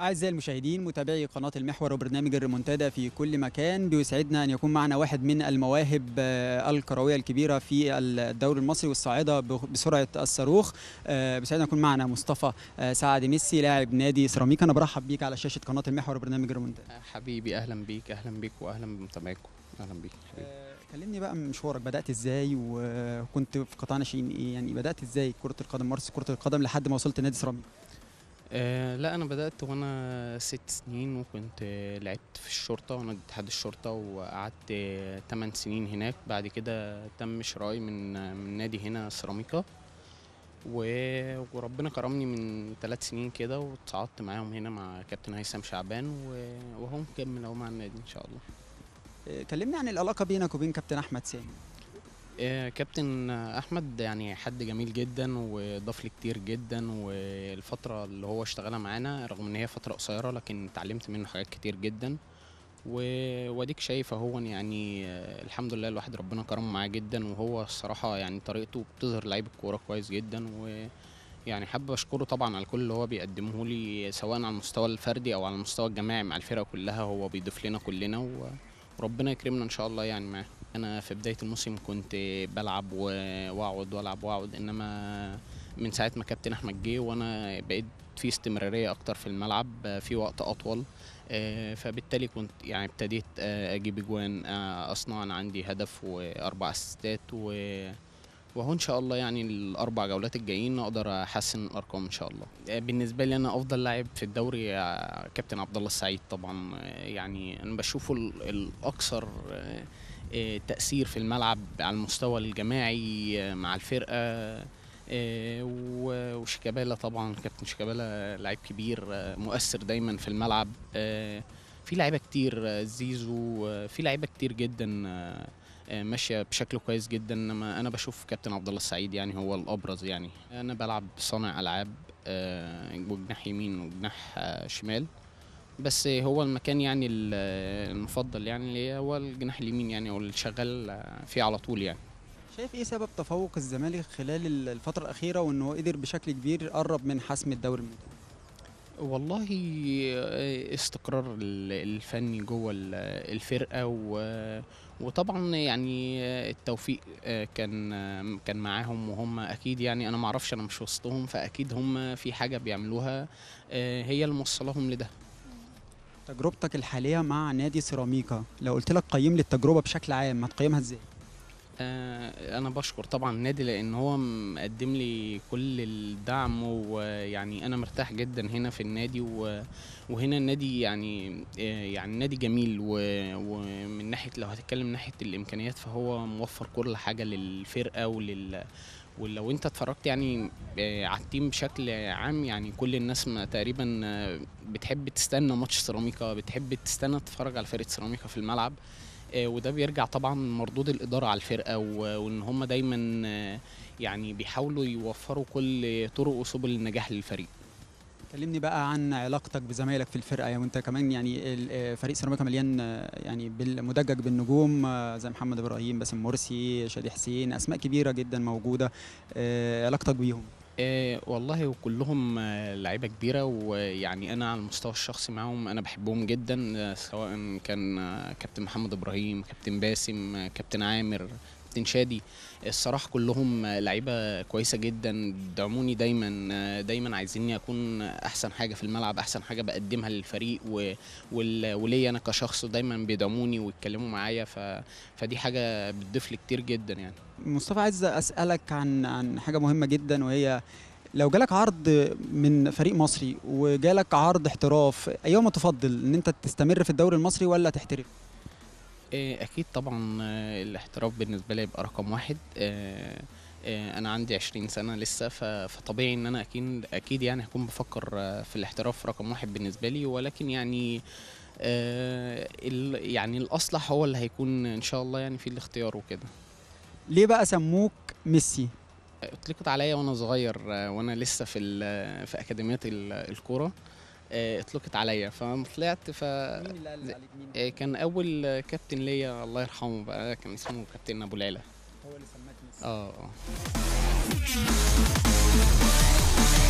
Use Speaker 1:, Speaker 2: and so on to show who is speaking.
Speaker 1: أعزائي المشاهدين متابعي قناة المحور وبرنامج الريمونتادا في كل مكان بيسعدنا أن يكون معنا واحد من المواهب آه، الكروية الكبيرة في الدوري المصري والصاعدة بسرعة الصاروخ آه، بيسعدنا يكون معنا مصطفى آه، سعد ميسي لاعب نادي سيراميكا أنا برحب بيك على شاشة قناة المحور وبرنامج الريمونتادا
Speaker 2: حبيبي أهلا بيك أهلا بيك وأهلا بمتابعيكم أهلا بيك حبيبي.
Speaker 1: كلمني بقى من مشوارك بدات ازاي وكنت في قطاع ناشئين ايه يعني بدات ازاي كره القدم مارس كره القدم لحد ما وصلت نادي سيراميكا
Speaker 2: آه لا انا بدات وانا ست سنين وكنت لعبت في الشرطه وانا اتحاد الشرطه وقعدت آه 8 سنين هناك بعد كده تم شرائي من من نادي هنا سيراميكا و... وربنا كرمني من ثلاث سنين كده واتصعدت معاهم هنا مع كابتن هيثم شعبان و... وهو مكمل مع النادي ان شاء الله آه، كلمني عن العلاقه بينك وبين كابتن احمد سامي آه، كابتن احمد يعني حد جميل جدا وضاف لي كتير جدا والفتره اللي هو اشتغلها معانا رغم ان هي فتره قصيره لكن اتعلمت منه حاجات كتير جدا واديك شايف اهو يعني آه، الحمد لله الواحد ربنا كرمه معاه جدا وهو الصراحه يعني طريقته بتظهر لعيب الكوره كويس جدا و يعني حابب اشكره طبعا على كل اللي هو بيقدمه لي سواء على المستوى الفردي او على المستوى الجماعي مع الفرقه كلها هو بيضيف لنا كلنا وربنا يكرمنا ان شاء الله يعني معاه انا في بدايه الموسم كنت بلعب واقعد والعب واقعد انما من ساعه ما كابتن احمد جه وانا بقيت في استمراريه اكتر في الملعب في وقت اطول آه، فبالتالي كنت يعني ابتديت آه، اجيب اجوان آه، اصنع عندي هدف واربع اسيستات و وهو ان شاء الله يعني الاربع جولات الجايين اقدر احسن الارقام ان شاء الله آه، بالنسبه لي انا افضل لاعب في الدوري آه، كابتن عبد الله السعيد طبعا آه، يعني انا بشوفه الاكثر تاثير في الملعب على المستوى الجماعي مع الفرقه وشيكابالا طبعا كابتن شيكابالا لعيب كبير مؤثر دايما في الملعب في لعيبه كتير زيزو في لعيبه كتير جدا آه، ماشيه بشكل كويس جدا انما انا بشوف كابتن عبد الله السعيد يعني هو الابرز يعني انا بلعب صانع العاب آه، وجناح يمين وجناح آه، شمال بس هو المكان يعني المفضل يعني اللي هو الجناح اليمين يعني واللي شغال فيه على طول يعني
Speaker 1: شايف ايه سبب تفوق الزمالك خلال الفتره الاخيره وان هو قدر بشكل كبير يقرب من حسم الدوري الممتاز
Speaker 2: والله آه، استقرار الفني جوه الفرقه و وطبعا يعني التوفيق آه، كان آه، كان معاهم وهم اكيد يعني انا ما اعرفش انا مش وسطهم فاكيد هم في حاجه بيعملوها هي اللي موصلاهم لده
Speaker 1: تجربتك الحاليه مع نادي سيراميكا لو قلت لك قيم لي التجربه بشكل عام هتقيمها ازاي
Speaker 2: آه، انا بشكر طبعا النادي لان هو مقدم لي كل الدعم ويعني انا مرتاح جدا هنا في النادي وهنا النادي يعني آه، يعني النادي جميل ومن ناحيه لو هتتكلم ناحيه الامكانيات فهو موفر كل حاجه للفرقه ولل ولو انت اتفرجت يعني آه، على التيم بشكل عام يعني كل الناس تقريبا آه، بتحب تستنى ماتش سيراميكا بتحب تستنى تتفرج على فرقه سيراميكا في الملعب آه، وده بيرجع طبعا مردود الاداره على الفرقه وان هم دايما يعني بيحاولوا يوفروا كل طرق وسبل النجاح للفريق
Speaker 1: كلمني بقى عن علاقتك بزمايلك في الفرقه يعني وانت كمان يعني آه، فريق سيراميكا مليان آه، يعني مدجج بالنجوم آه، زي محمد ابراهيم باسم مرسي شادي حسين اسماء كبيره جدا موجوده
Speaker 2: علاقتك بيهم والله وكلهم لعيبه كبيره ويعني انا على المستوى الشخصي معاهم انا بحبهم جدا سواء كان كابتن محمد ابراهيم كابتن باسم كابتن عامر كابتن شادي الصراحه كلهم لعيبه كويسه جدا دعموني دايما دايما عايزيني اكون احسن حاجه في الملعب احسن حاجه بقدمها للفريق وليا انا كشخص دايما بيدعموني ويتكلموا معايا ف... فدي حاجه بتضيف لي كتير جدا يعني
Speaker 1: مصطفى عايز اسالك عن عن حاجه مهمه جدا وهي لو جالك عرض من فريق مصري وجالك عرض احتراف ايهما تفضل ان انت تستمر في الدوري المصري ولا تحترف
Speaker 2: آه، اكيد طبعا آه، الاحتراف بالنسبه لي يبقى رقم واحد آه، انا عندي 20 سنه لسه فطبيعي ان انا اكيد اكيد يعني هكون بفكر في الاحتراف رقم واحد بالنسبه لي ولكن يعني يعني الاصلح هو اللي هيكون ان شاء الله يعني في الاختيار وكده ليه بقى سموك ميسي اطلقت عليا وانا صغير وانا لسه في في اكاديميه الكوره اطلقت آه، عليا فطلعت ف آه، كان اول كابتن ليا الله يرحمه بقى كان اسمه كابتن ابو العلا هو اللي سماك اه, آه.